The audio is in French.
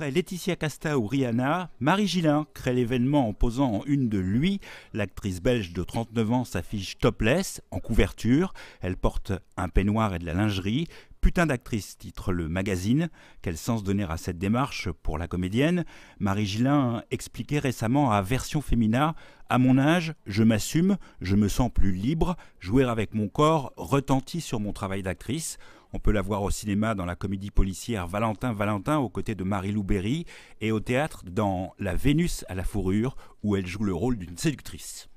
Après Laetitia Casta ou Rihanna, Marie Gillin crée l'événement en posant en une de lui. L'actrice belge de 39 ans s'affiche topless, en couverture. Elle porte un peignoir et de la lingerie. Putain d'actrice, titre le magazine. Quel sens donner à cette démarche pour la comédienne Marie Gillin expliquait récemment à Version Fémina « À mon âge, je m'assume, je me sens plus libre, jouer avec mon corps retentit sur mon travail d'actrice. On peut la voir au cinéma dans la comédie policière Valentin Valentin aux côtés de Marie-Lou et au théâtre dans La Vénus à la fourrure où elle joue le rôle d'une séductrice.